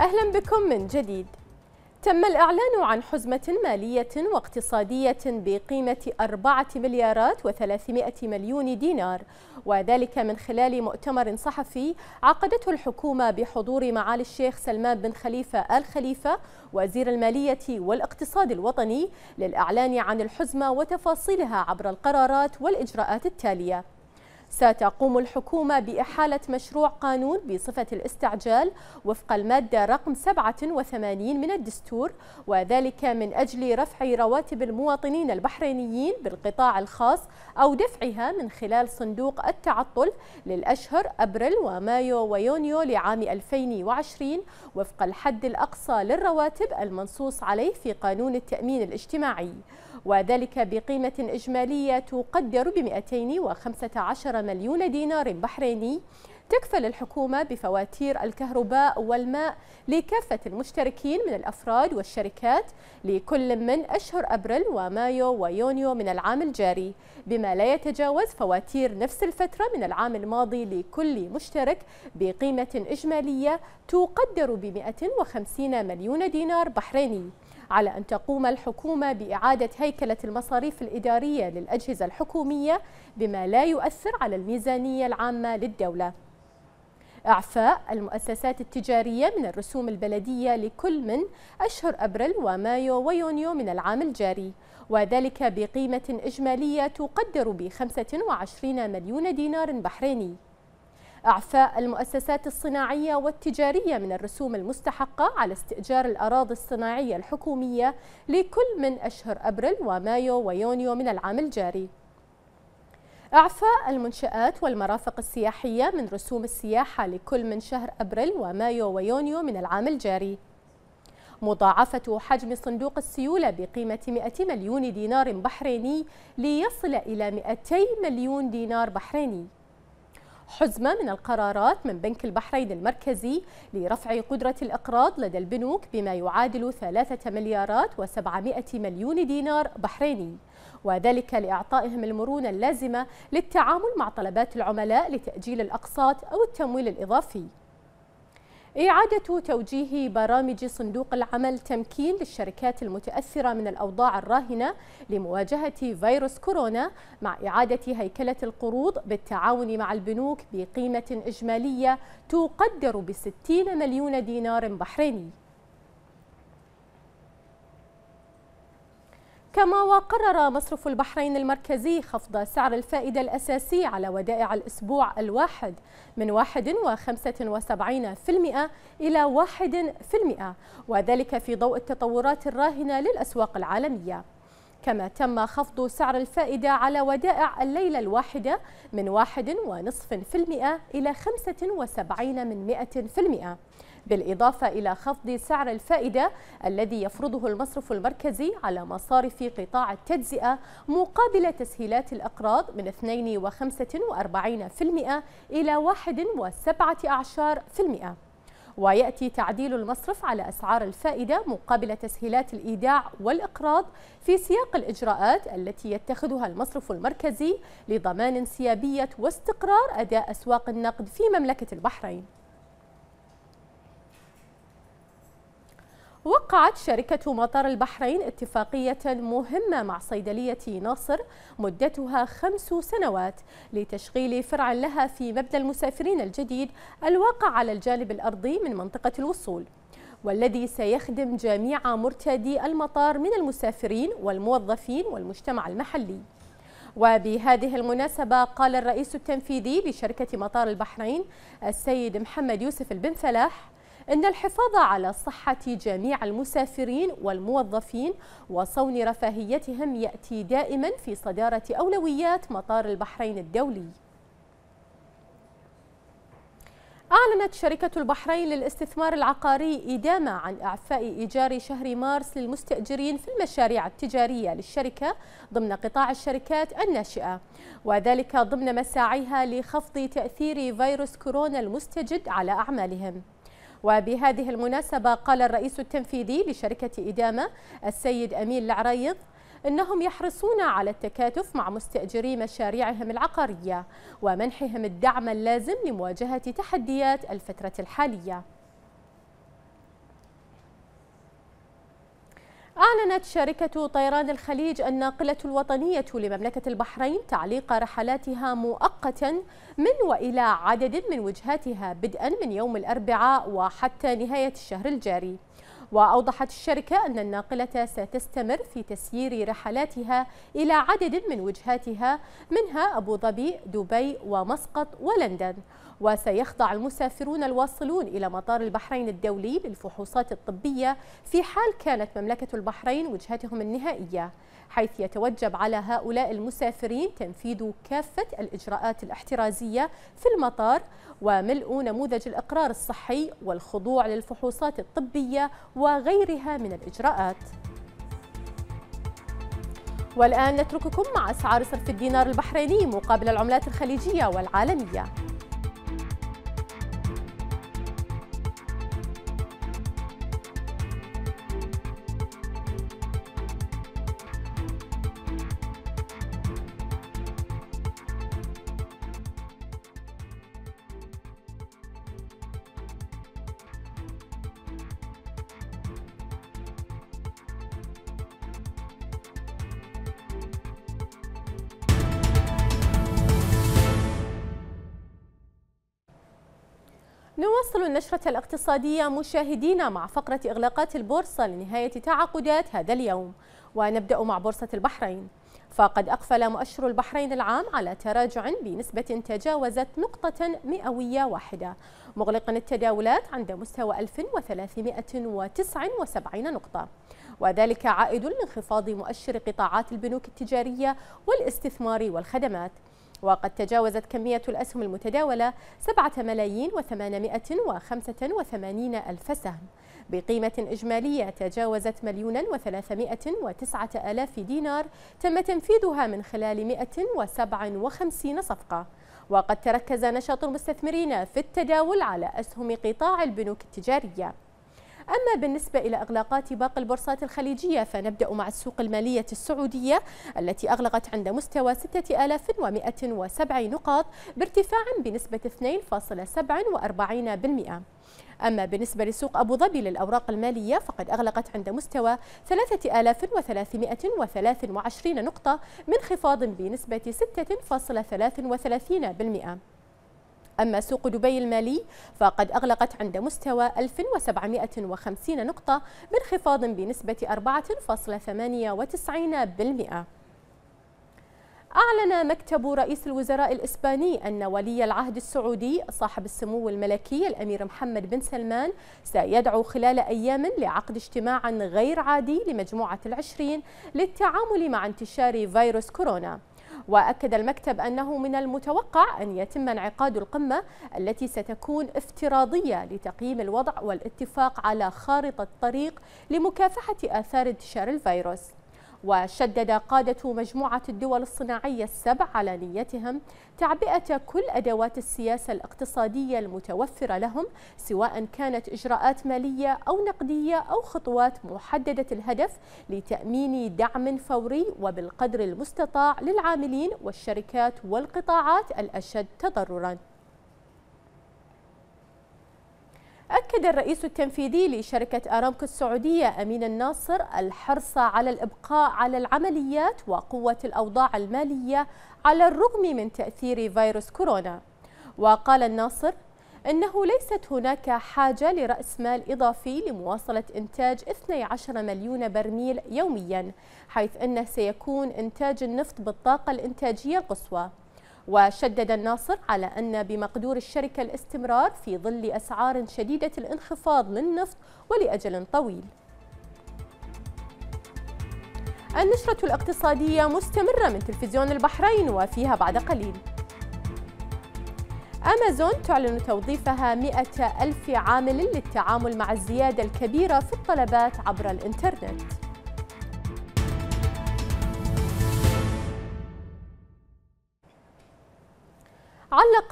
أهلا بكم من جديد تم الإعلان عن حزمة مالية واقتصادية بقيمة 4 مليارات و300 مليون دينار وذلك من خلال مؤتمر صحفي عقدته الحكومة بحضور معالي الشيخ سلمان بن خليفة آل خليفة وزير المالية والاقتصاد الوطني للإعلان عن الحزمة وتفاصيلها عبر القرارات والإجراءات التالية ستقوم الحكومة بإحالة مشروع قانون بصفة الاستعجال وفق المادة رقم 87 من الدستور وذلك من أجل رفع رواتب المواطنين البحرينيين بالقطاع الخاص أو دفعها من خلال صندوق التعطل للأشهر أبريل ومايو ويونيو لعام 2020 وفق الحد الأقصى للرواتب المنصوص عليه في قانون التأمين الاجتماعي وذلك بقيمة إجمالية تقدر ب 215 مليون دينار بحريني تكفل الحكومة بفواتير الكهرباء والماء لكافة المشتركين من الأفراد والشركات لكل من أشهر أبريل ومايو ويونيو من العام الجاري بما لا يتجاوز فواتير نفس الفترة من العام الماضي لكل مشترك بقيمة إجمالية تقدر ب 250 مليون دينار بحريني على أن تقوم الحكومة بإعادة هيكلة المصاريف الإدارية للأجهزة الحكومية بما لا يؤثر على الميزانية العامة للدولة إعفاء المؤسسات التجارية من الرسوم البلدية لكل من أشهر أبريل ومايو ويونيو من العام الجاري وذلك بقيمة إجمالية تقدر ب 25 مليون دينار بحريني إعفاء المؤسسات الصناعية والتجارية من الرسوم المستحقة على استئجار الأراضي الصناعية الحكومية لكل من أشهر أبريل ومايو ويونيو من العام الجاري إعفاء المنشآت والمرافق السياحية من رسوم السياحة لكل من شهر أبريل ومايو ويونيو من العام الجاري مضاعفة حجم صندوق السيولة بقيمة 100 مليون دينار بحريني ليصل إلى 200 مليون دينار بحريني حزمة من القرارات من بنك البحرين المركزي لرفع قدرة الإقراض لدى البنوك بما يعادل 3 مليارات و700 مليون دينار بحريني وذلك لإعطائهم المرونة اللازمة للتعامل مع طلبات العملاء لتأجيل الأقساط أو التمويل الإضافي إعادة توجيه برامج صندوق العمل تمكين للشركات المتأثرة من الأوضاع الراهنة لمواجهة فيروس كورونا مع إعادة هيكلة القروض بالتعاون مع البنوك بقيمة إجمالية تقدر بستين مليون دينار بحريني كما وقرر مصرف البحرين المركزي خفض سعر الفائدة الأساسي على ودائع الأسبوع الواحد من 1.75% إلى 1% وذلك في ضوء التطورات الراهنة للأسواق العالمية كما تم خفض سعر الفائدة على ودائع الليلة الواحدة من 1.5% إلى 75 بالإضافة إلى خفض سعر الفائدة الذي يفرضه المصرف المركزي على مصارف قطاع التجزئة مقابل تسهيلات الأقراض من 2.45% إلى 1.7%. ويأتي تعديل المصرف على أسعار الفائدة مقابل تسهيلات الإيداع والإقراض في سياق الإجراءات التي يتخذها المصرف المركزي لضمان انسيابية واستقرار أداء أسواق النقد في مملكة البحرين وقعت شركة مطار البحرين اتفاقية مهمة مع صيدلية ناصر مدتها خمس سنوات لتشغيل فرع لها في مبنى المسافرين الجديد الواقع على الجانب الأرضي من منطقة الوصول والذي سيخدم جميع مرتدي المطار من المسافرين والموظفين والمجتمع المحلي وبهذه المناسبة قال الرئيس التنفيذي لشركة مطار البحرين السيد محمد يوسف البن فلاح أن الحفاظ على صحة جميع المسافرين والموظفين وصون رفاهيتهم يأتي دائما في صدارة أولويات مطار البحرين الدولي أعلنت شركة البحرين للاستثمار العقاري إدامة عن إعفاء إيجار شهر مارس للمستأجرين في المشاريع التجارية للشركة ضمن قطاع الشركات الناشئة وذلك ضمن مساعيها لخفض تأثير فيروس كورونا المستجد على أعمالهم وبهذه المناسبة قال الرئيس التنفيذي لشركة إدامة السيد أمين العريض انهم يحرصون على التكاتف مع مستاجري مشاريعهم العقاريه ومنحهم الدعم اللازم لمواجهه تحديات الفتره الحاليه أعلنت شركة طيران الخليج الناقلة الوطنية لمملكة البحرين تعليق رحلاتها مؤقتا من وإلى عدد من وجهاتها بدءا من يوم الأربعاء وحتى نهاية الشهر الجاري وأوضحت الشركة أن الناقلة ستستمر في تسيير رحلاتها إلى عدد من وجهاتها منها أبو ظبي، دبي ومسقط ولندن وسيخضع المسافرون الواصلون إلى مطار البحرين الدولي للفحوصات الطبية في حال كانت مملكة البحرين وجهتهم النهائية حيث يتوجب على هؤلاء المسافرين تنفيذ كافة الإجراءات الاحترازية في المطار وملء نموذج الإقرار الصحي والخضوع للفحوصات الطبية وغيرها من الإجراءات والآن نترككم مع أسعار صرف الدينار البحريني مقابل العملات الخليجية والعالمية نواصل النشرة الاقتصادية مشاهدينا مع فقرة إغلاقات البورصة لنهاية تعاقدات هذا اليوم ونبدأ مع بورصة البحرين فقد أقفل مؤشر البحرين العام على تراجع بنسبة تجاوزت نقطة مئوية واحدة مغلقا التداولات عند مستوى 1379 نقطة وذلك عائد لانخفاض مؤشر قطاعات البنوك التجارية والاستثمار والخدمات وقد تجاوزت كمية الأسهم المتداولة 7 ملايين و885 ألف سهم بقيمة إجمالية تجاوزت مليون و وتسعة آلاف دينار تم تنفيذها من خلال 157 صفقة وقد تركز نشاط المستثمرين في التداول على أسهم قطاع البنوك التجارية أما بالنسبة إلى إغلاقات باقي البورصات الخليجية فنبدأ مع السوق المالية السعودية التي أغلقت عند مستوى 6107 نقاط بارتفاع بنسبة 2.47% أما بالنسبة لسوق أبو ظبي للأوراق المالية فقد أغلقت عند مستوى 3323 نقطة بانخفاض بنسبة 6.33% أما سوق دبي المالي فقد أغلقت عند مستوى 1750 نقطة بانخفاض بنسبة 4.98%. أعلن مكتب رئيس الوزراء الإسباني أن ولي العهد السعودي صاحب السمو الملكي الأمير محمد بن سلمان سيدعو خلال أيام لعقد اجتماع غير عادي لمجموعة العشرين للتعامل مع انتشار فيروس كورونا وأكد المكتب أنه من المتوقع أن يتم انعقاد القمة التي ستكون افتراضية لتقييم الوضع والاتفاق على خارطة طريق لمكافحة آثار انتشار الفيروس وشدد قادة مجموعة الدول الصناعية السبع على نيتهم تعبئة كل أدوات السياسة الاقتصادية المتوفرة لهم سواء كانت إجراءات مالية أو نقدية أو خطوات محددة الهدف لتأمين دعم فوري وبالقدر المستطاع للعاملين والشركات والقطاعات الأشد تضرراً أكد الرئيس التنفيذي لشركة أرامكو السعودية أمين الناصر الحرص على الإبقاء على العمليات وقوة الأوضاع المالية على الرغم من تأثير فيروس كورونا وقال الناصر إنه ليست هناك حاجة لرأس مال إضافي لمواصلة إنتاج 12 مليون برميل يوميا حيث أنه سيكون إنتاج النفط بالطاقة الإنتاجية القصوى وشدد الناصر على أن بمقدور الشركة الاستمرار في ظل أسعار شديدة الانخفاض للنفط ولأجل طويل النشرة الاقتصادية مستمرة من تلفزيون البحرين وفيها بعد قليل أمازون تعلن توظيفها 100 ألف عامل للتعامل مع الزيادة الكبيرة في الطلبات عبر الإنترنت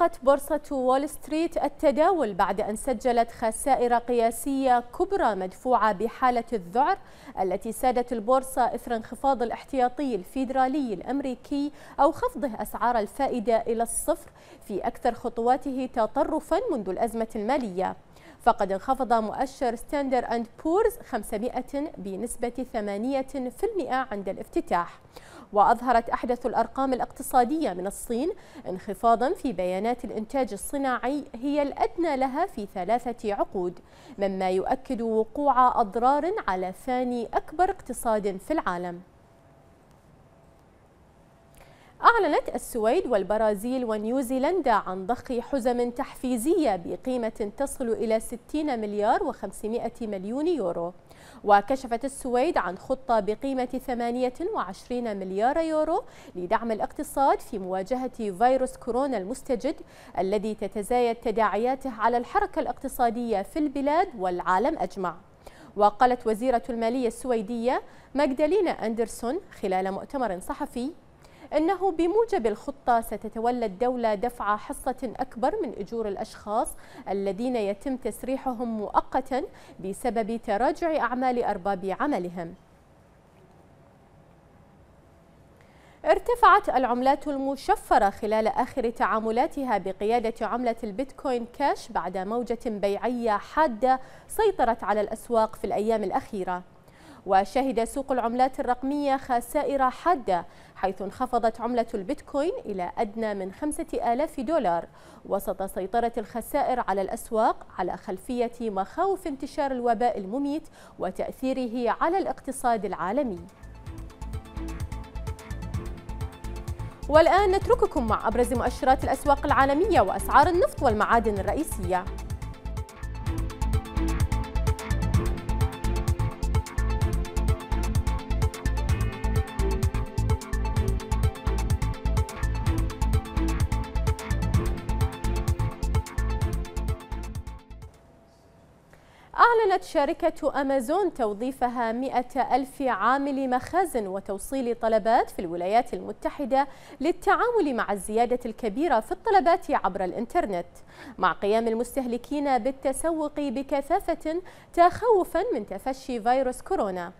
أغلقت بورصة وول ستريت التداول بعد أن سجلت خسائر قياسية كبرى مدفوعة بحالة الذعر التي سادت البورصة إثر انخفاض الاحتياطي الفيدرالي الأمريكي أو خفضه أسعار الفائدة إلى الصفر في أكثر خطواته تطرفا منذ الأزمة المالية فقد انخفض مؤشر ستاندر أند بورز 500 بنسبة 8% عند الافتتاح وأظهرت أحدث الأرقام الاقتصادية من الصين انخفاضا في بيانات الإنتاج الصناعي هي الأدنى لها في ثلاثة عقود مما يؤكد وقوع أضرار على ثاني أكبر اقتصاد في العالم أعلنت السويد والبرازيل ونيوزيلندا عن ضخ حزم تحفيزية بقيمة تصل إلى 60 مليار و500 مليون يورو وكشفت السويد عن خطة بقيمة 28 مليار يورو لدعم الاقتصاد في مواجهة فيروس كورونا المستجد الذي تتزايد تداعياته على الحركة الاقتصادية في البلاد والعالم أجمع وقالت وزيرة المالية السويدية ماجدالينا أندرسون خلال مؤتمر صحفي أنه بموجب الخطة ستتولى الدولة دفع حصة أكبر من أجور الأشخاص الذين يتم تسريحهم مؤقتا بسبب تراجع أعمال أرباب عملهم ارتفعت العملات المشفرة خلال آخر تعاملاتها بقيادة عملة البيتكوين كاش بعد موجة بيعية حادة سيطرت على الأسواق في الأيام الأخيرة وشهد سوق العملات الرقمية خسائر حادة حيث انخفضت عملة البيتكوين إلى أدنى من 5000 دولار وسط سيطرة الخسائر على الأسواق على خلفية مخاوف انتشار الوباء المميت وتأثيره على الاقتصاد العالمي والآن نترككم مع أبرز مؤشرات الأسواق العالمية وأسعار النفط والمعادن الرئيسية أعلنت شركة أمازون توظيفها 100 ألف عامل مخازن وتوصيل طلبات في الولايات المتحدة للتعامل مع الزيادة الكبيرة في الطلبات عبر الإنترنت مع قيام المستهلكين بالتسوق بكثافة تخوفا من تفشي فيروس كورونا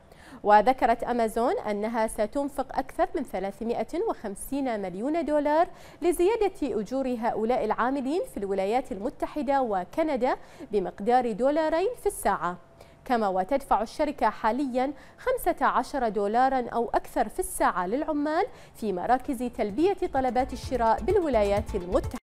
وذكرت أمازون أنها ستنفق أكثر من 350 مليون دولار لزيادة أجور هؤلاء العاملين في الولايات المتحدة وكندا بمقدار دولارين في الساعة كما وتدفع الشركة حاليا 15 دولارا أو أكثر في الساعة للعمال في مراكز تلبية طلبات الشراء بالولايات المتحدة